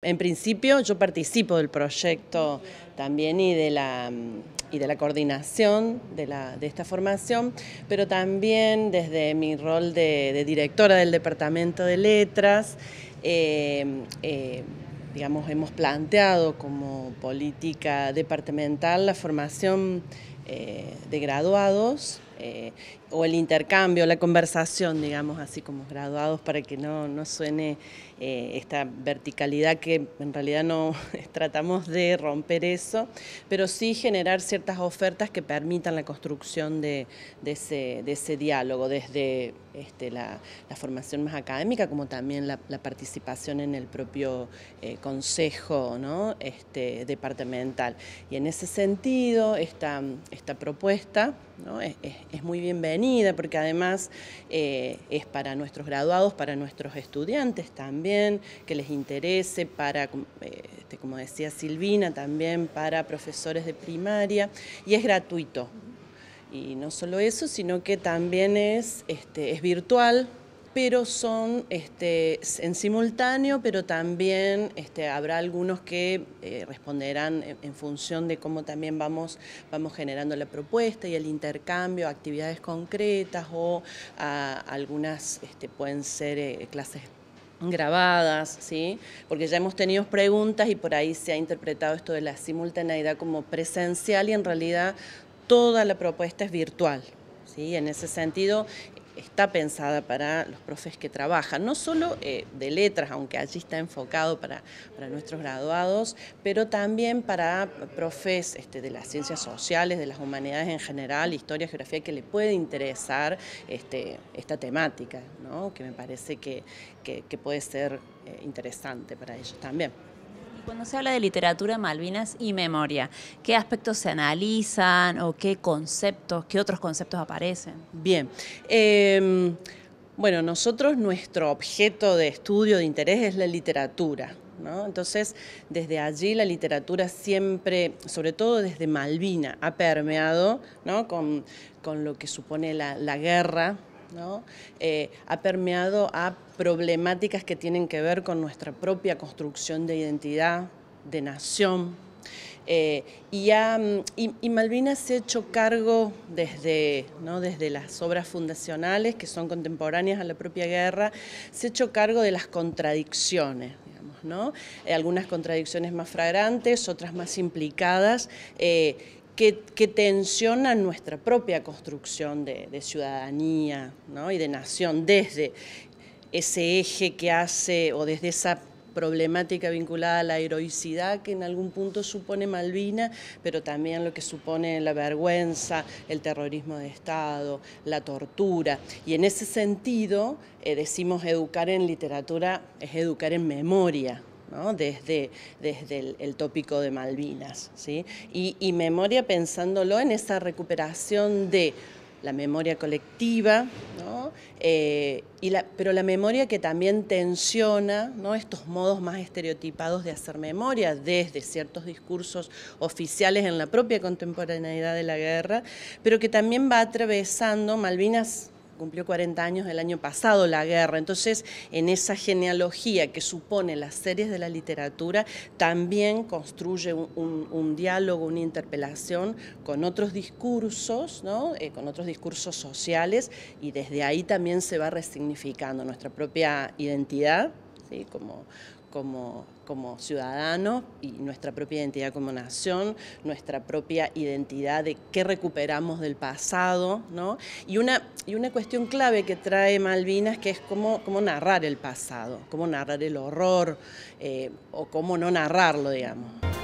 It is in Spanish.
En principio yo participo del proyecto también y de la, mm, y de la coordinación de, esta formación, pero también desde mi rol de, directora del Departamento de Letras, em, eh, digamos, hemos planteado como política departamental la formación eh, de graduados eh, o el intercambio, la conversación, digamos, así como graduados, para que no, suene eh, esta verticalidad que en realidad no tratamos de romper eso, pero sí generar ciertas ofertas que permitan la construcción de, ese, diálogo, desde este, la, formación más académica, como también la, participación en el propio eh, consejo ¿no? este, departamental. Y en ese sentido, esta, esta propuesta ¿no? es es muy bienvenida porque además eh, es para nuestros graduados, para nuestros estudiantes también, que les interese, para, eh, este, como decía Silvina, también para profesores de primaria y es gratuito. Y no solo eso, sino que también es, este, es virtual, pero son este, en simultáneo, pero también este, habrá algunos que eh, responderán en, función de cómo también vamos, vamos generando la propuesta y el intercambio, actividades concretas o algunas este, pueden ser eh, clases grabadas, ¿sí? Porque ya hemos tenido preguntas y por ahí se ha interpretado esto de la simultaneidad como presencial y en realidad toda la propuesta es virtual. ¿sí? En ese sentido, está pensada para los profes que trabajan, no solo eh, de letras, aunque allí está enfocado para, nuestros graduados, pero también para profes este, de las ciencias sociales, de las humanidades en general, historia, geografía, que le puede interesar este, esta temática, que me parece que, puede ser eh, interesante para ellos también. Cuando pues, se habla de literatura Malvinas y memoria, ¿qué aspectos se analizan o qué conceptos, qué otros conceptos aparecen? Bien. Em, bueno, nosotros nuestro objeto de estudio, de interés es la literatura. Entonces, desde allí la literatura siempre, sobre todo desde Malvina, ha permeado con, lo que supone la guerra, ¿no? Eh, ha permeado a problemáticas que tienen que ver con nuestra propia construcción de identidad, de nación. Eh, y, Malvinas se ha hecho cargo desde, ¿no? desde las obras fundacionales, que son contemporáneas a la propia guerra, se ha hecho cargo de las contradicciones, ¿no? Eh, algunas contradicciones más fragrantes, otras más implicadas que, tensiona nuestra propia construcción de, ciudadanía y de nación desde ese eje que hace o desde esa problemática vinculada a la heroicidad que en algún punto supone Malvina, pero también lo que supone la vergüenza, el terrorismo de Estado, la tortura. Y en ese sentido eh, decimos educar en literatura es educar en memoria, desde, desde el, tópico de Malvinas. Y, memoria pensándolo en esa recuperación de la memoria colectiva, eh, pero la memoria que también tensiona estos modos más estereotipados de hacer memoria, desde ciertos discursos oficiales en la propia contemporaneidad de la guerra, pero que también va atravesando, Malvinas cumplió 40 años el año pasado la guerra, entonces en esa genealogía que supone las series de la literatura también construye un, diálogo, una interpelación con otros discursos, ¿no? Eh, con otros discursos sociales y desde ahí también se va resignificando nuestra propia identidad ¿sí? como, como, como ciudadanos y nuestra propia identidad como nación, nuestra propia identidad de qué recuperamos del pasado, ¿no? Y una, y una cuestión clave que trae Malvinas que es cómo, cómo narrar el pasado, cómo narrar el horror eh, o cómo no narrarlo, digamos.